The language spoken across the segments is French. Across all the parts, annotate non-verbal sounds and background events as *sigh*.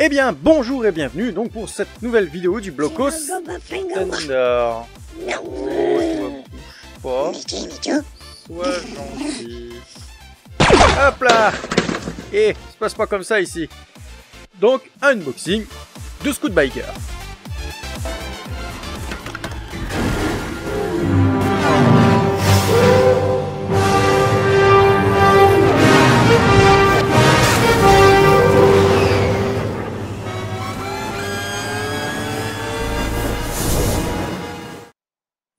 Eh bien, bonjour et bienvenue donc pour cette nouvelle vidéo du Blocos Thunder. Oh, hein. Sois gentil. Hop là Et eh, ça se passe pas comme ça ici. Donc, un unboxing de Scoot Biker.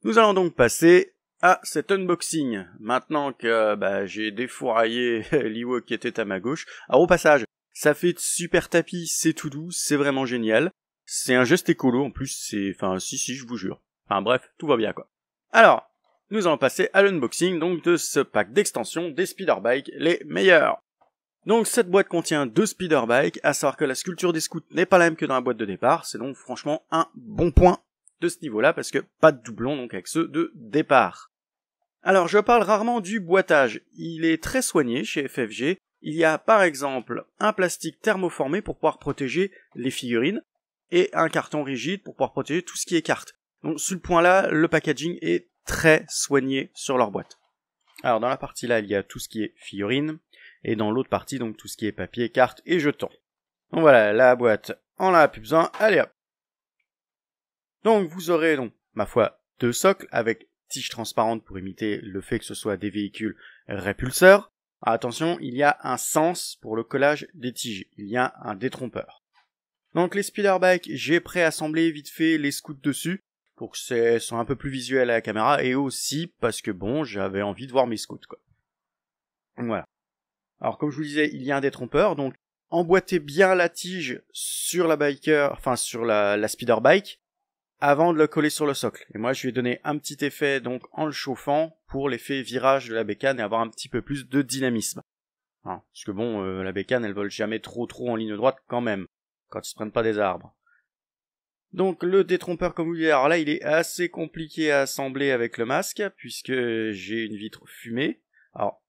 Nous allons donc passer à cet unboxing. Maintenant que bah, j'ai défouraillé *laughs* l'Iwo qui était à ma gauche. Alors au passage, ça fait de super tapis, c'est tout doux, c'est vraiment génial. C'est un geste écolo en plus, c'est... Enfin si si, je vous jure. Enfin bref, tout va bien quoi. Alors, nous allons passer à l'unboxing donc de ce pack d'extension des Speederbikes les meilleurs. Donc cette boîte contient deux Speederbikes, à savoir que la sculpture des scouts n'est pas la même que dans la boîte de départ, c'est donc franchement un bon point de ce niveau-là parce que pas de doublon donc avec ceux de départ. Alors je parle rarement du boîtage. il est très soigné chez FFG, il y a par exemple un plastique thermoformé pour pouvoir protéger les figurines et un carton rigide pour pouvoir protéger tout ce qui est carte. Donc sur le point-là, le packaging est très soigné sur leur boîte. Alors dans la partie là, il y a tout ce qui est figurines et dans l'autre partie donc tout ce qui est papier, carte et jetons. Donc voilà, la boîte, on en a plus besoin. Allez hop, donc vous aurez donc, ma foi, deux socles avec tige transparente pour imiter le fait que ce soit des véhicules répulseurs. Attention, il y a un sens pour le collage des tiges, il y a un détrompeur. Donc les speeder bikes, j'ai préassemblé vite fait les scouts dessus pour que ce soit un peu plus visuel à la caméra et aussi parce que bon, j'avais envie de voir mes scouts quoi. Voilà. Alors comme je vous disais, il y a un détrompeur, donc emboîtez bien la tige sur la biker, enfin sur la, la bike avant de le coller sur le socle. Et moi, je lui ai donné un petit effet donc en le chauffant pour l'effet virage de la bécane et avoir un petit peu plus de dynamisme. Hein, parce que bon, euh, la bécane, elle vole jamais trop trop en ligne droite quand même, quand ils se prennent pas des arbres. Donc le détrompeur comme vous voyez, alors là il est assez compliqué à assembler avec le masque, puisque j'ai une vitre fumée, alors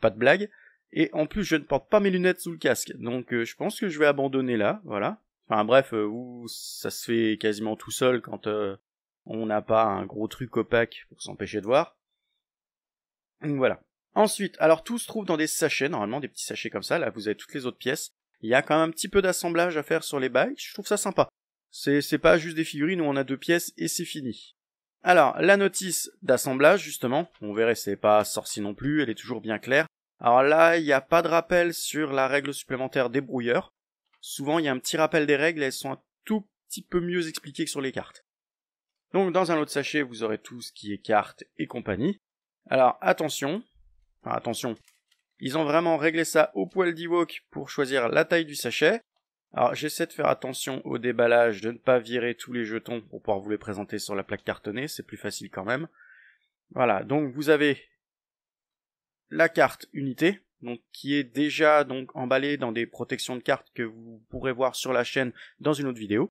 pas de blague, et en plus je ne porte pas mes lunettes sous le casque, donc euh, je pense que je vais abandonner là, voilà, Enfin bref, euh, où ça se fait quasiment tout seul quand euh, on n'a pas un gros truc opaque pour s'empêcher de voir. voilà. Ensuite, alors tout se trouve dans des sachets, normalement des petits sachets comme ça, là vous avez toutes les autres pièces. Il y a quand même un petit peu d'assemblage à faire sur les bails, je trouve ça sympa. C'est, c'est pas juste des figurines où on a deux pièces et c'est fini. Alors, la notice d'assemblage, justement, on verrait, c'est pas sorci non plus, elle est toujours bien claire. Alors là, il n'y a pas de rappel sur la règle supplémentaire débrouilleur souvent il y a un petit rappel des règles, elles sont un tout petit peu mieux expliquées que sur les cartes. Donc dans un autre sachet, vous aurez tout ce qui est cartes et compagnie. Alors attention, enfin attention, ils ont vraiment réglé ça au poil d'Ewok pour choisir la taille du sachet. Alors j'essaie de faire attention au déballage, de ne pas virer tous les jetons pour pouvoir vous les présenter sur la plaque cartonnée, c'est plus facile quand même. Voilà, donc vous avez la carte unité, qui est déjà donc emballé dans des protections de cartes que vous pourrez voir sur la chaîne dans une autre vidéo.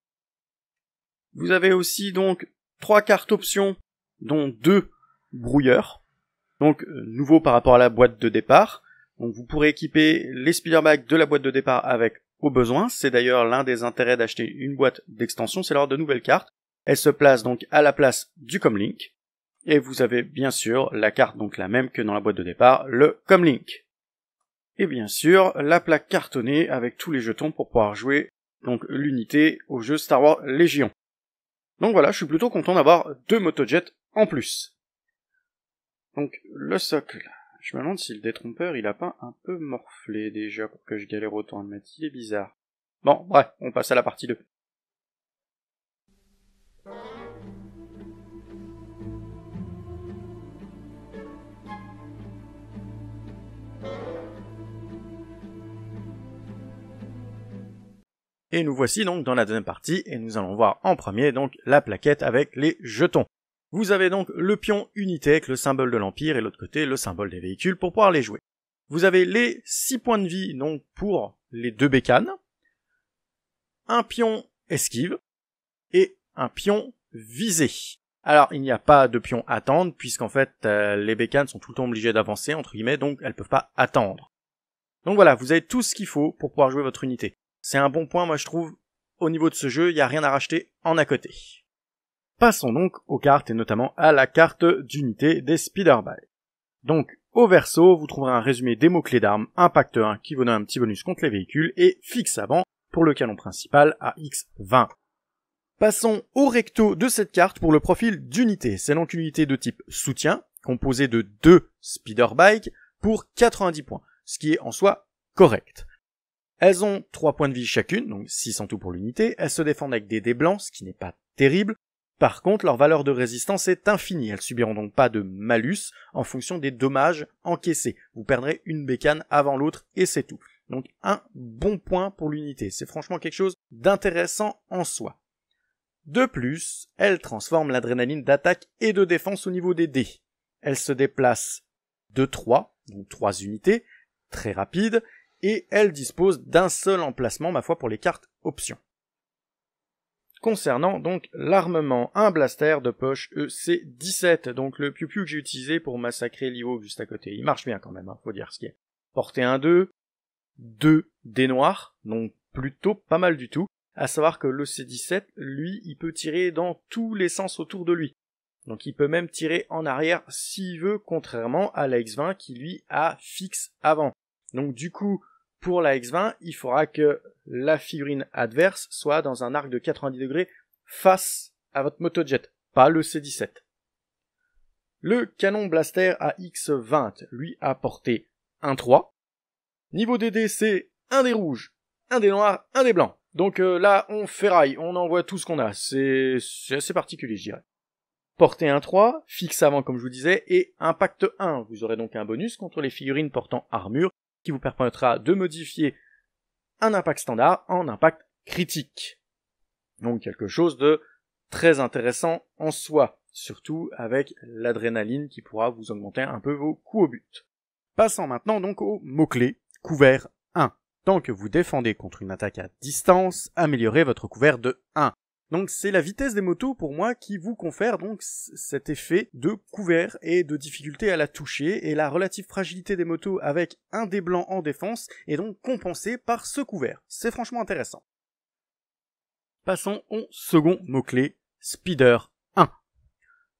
Vous avez aussi donc trois cartes options, dont deux brouilleurs, donc euh, nouveau par rapport à la boîte de départ. vous pourrez équiper les speederbags de la boîte de départ avec au besoin. C'est d'ailleurs l'un des intérêts d'acheter une boîte d'extension, c'est l'avoir de nouvelles cartes. Elle se place donc à la place du Comlink. Et vous avez bien sûr la carte, donc la même que dans la boîte de départ, le Comlink et bien sûr la plaque cartonnée avec tous les jetons pour pouvoir jouer donc l'unité au jeu Star Wars Légion. Donc voilà, je suis plutôt content d'avoir deux motojets en plus. Donc le socle. Je me demande si le détrompeur il a pas un peu morflé déjà pour que je galère autant à le mettre. Il est bizarre. Bon, bref, on passe à la partie 2. Et nous voici donc dans la deuxième partie et nous allons voir en premier donc la plaquette avec les jetons. Vous avez donc le pion unité avec le symbole de l'Empire, et l'autre côté le symbole des véhicules pour pouvoir les jouer. Vous avez les 6 points de vie donc pour les deux bécanes, un pion esquive et un pion visé. Alors il n'y a pas de pion attendre puisqu'en fait euh, les bécanes sont tout le temps obligées d'avancer entre guillemets donc elles peuvent pas attendre. Donc voilà, vous avez tout ce qu'il faut pour pouvoir jouer votre unité. C'est un bon point, moi je trouve. Au niveau de ce jeu, il n'y a rien à racheter en à côté. Passons donc aux cartes et notamment à la carte d'unité des spider Donc, au verso, vous trouverez un résumé des mots-clés d'armes, impact 1 qui vous donne un petit bonus contre les véhicules et fixe avant pour le canon principal à X20. Passons au recto de cette carte pour le profil d'unité. C'est donc une unité de type soutien, composée de deux spider pour 90 points, ce qui est en soi correct. Elles ont 3 points de vie chacune, donc 6 en tout pour l'unité, elles se défendent avec des dés blancs, ce qui n'est pas terrible. Par contre, leur valeur de résistance est infinie, elles subiront donc pas de malus en fonction des dommages encaissés. Vous perdrez une bécane avant l'autre et c'est tout. Donc un bon point pour l'unité, c'est franchement quelque chose d'intéressant en soi. De plus, elles transforment l'adrénaline d'attaque et de défense au niveau des dés. Elles se déplacent de 3, donc 3 unités, très rapides et elle dispose d'un seul emplacement, ma foi, pour les cartes options. Concernant donc l'armement, un blaster de poche EC-17, donc le piu que j'ai utilisé pour massacrer l'IO juste à côté. Il marche bien quand même, hein, faut dire ce qu'il est. Portée 1-2, 2 dés noirs, donc plutôt pas mal du tout. À savoir que le C-17, lui, il peut tirer dans tous les sens autour de lui. Donc il peut même tirer en arrière s'il veut, contrairement à la X-20 qui lui a fixe avant. Donc du coup, pour la X20, il faudra que la figurine adverse soit dans un arc de 90 degrés face à votre motojet, pas le C17. Le canon blaster à x 20 lui a porté un 3. Niveau DD, c'est un des rouges, un des noirs, un des blancs. Donc euh, là, on ferraille, on envoie tout ce qu'on a. C'est assez particulier, je dirais. Portée 1-3, fixe avant comme je vous disais, et impact 1. Vous aurez donc un bonus contre les figurines portant armure qui vous permettra de modifier un impact standard en impact critique. Donc quelque chose de très intéressant en soi, surtout avec l'adrénaline qui pourra vous augmenter un peu vos coups au but. Passons maintenant donc au mot-clé couvert 1. Tant que vous défendez contre une attaque à distance, améliorez votre couvert de 1. Donc c'est la vitesse des motos pour moi qui vous confère donc cet effet de couvert et de difficulté à la toucher et la relative fragilité des motos avec un des blancs en défense est donc compensée par ce couvert. C'est franchement intéressant. Passons au second mot-clé, Speeder 1.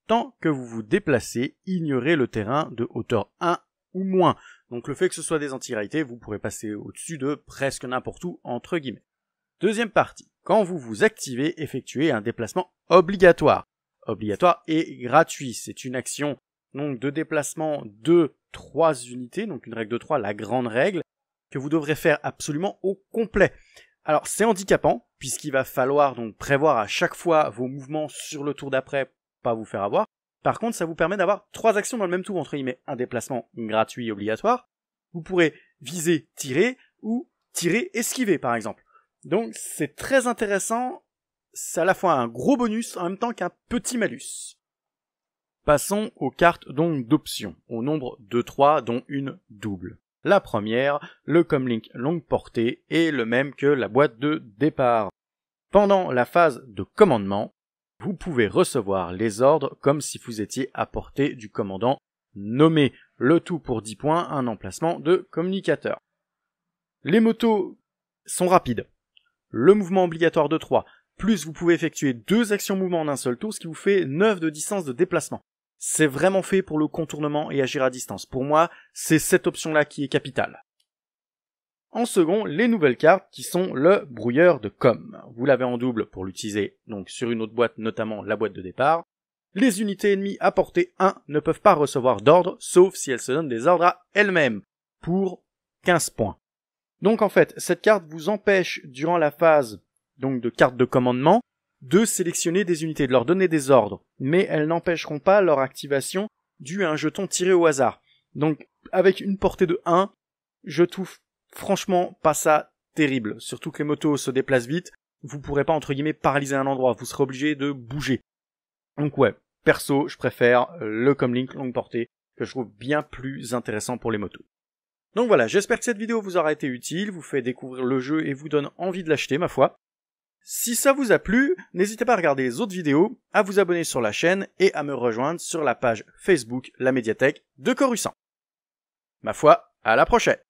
Tant que vous vous déplacez, ignorez le terrain de hauteur 1 ou moins. Donc le fait que ce soit des anti vous pourrez passer au-dessus de presque n'importe où, entre guillemets. Deuxième partie. Quand vous vous activez, effectuez un déplacement obligatoire. Obligatoire et gratuit. C'est une action donc de déplacement de trois unités, donc une règle de 3, la grande règle, que vous devrez faire absolument au complet. Alors c'est handicapant, puisqu'il va falloir donc prévoir à chaque fois vos mouvements sur le tour d'après, pas vous faire avoir. Par contre, ça vous permet d'avoir trois actions dans le même tour, entre guillemets, un déplacement gratuit et obligatoire. Vous pourrez viser, tirer, ou tirer, esquiver, par exemple. Donc c'est très intéressant, c'est à la fois un gros bonus en même temps qu'un petit malus. Passons aux cartes donc d'options, au nombre de trois dont une double. La première, le comlink longue portée, est le même que la boîte de départ. Pendant la phase de commandement, vous pouvez recevoir les ordres comme si vous étiez à portée du commandant nommé, le tout pour 10 points, un emplacement de communicateur. Les motos sont rapides le mouvement obligatoire de 3, plus vous pouvez effectuer deux actions mouvement en un seul tour, ce qui vous fait 9 de distance de déplacement. C'est vraiment fait pour le contournement et agir à distance. Pour moi, c'est cette option-là qui est capitale. En second, les nouvelles cartes qui sont le brouilleur de com. Vous l'avez en double pour l'utiliser donc sur une autre boîte, notamment la boîte de départ. Les unités ennemies à portée 1 ne peuvent pas recevoir d'ordre, sauf si elles se donnent des ordres à elles-mêmes, pour 15 points. Donc en fait, cette carte vous empêche, durant la phase donc de carte de commandement, de sélectionner des unités, de leur donner des ordres, mais elles n'empêcheront pas leur activation due à un jeton tiré au hasard. Donc avec une portée de 1, je trouve franchement pas ça terrible, surtout que les motos se déplacent vite, vous pourrez pas entre guillemets paralyser un endroit, vous serez obligé de bouger. Donc ouais, perso, je préfère le Comlink longue portée, que je trouve bien plus intéressant pour les motos. Donc voilà, j'espère que cette vidéo vous aura été utile, vous fait découvrir le jeu et vous donne envie de l'acheter, ma foi. Si ça vous a plu, n'hésitez pas à regarder les autres vidéos, à vous abonner sur la chaîne et à me rejoindre sur la page Facebook La Médiathèque de Coruscant. Ma foi, à la prochaine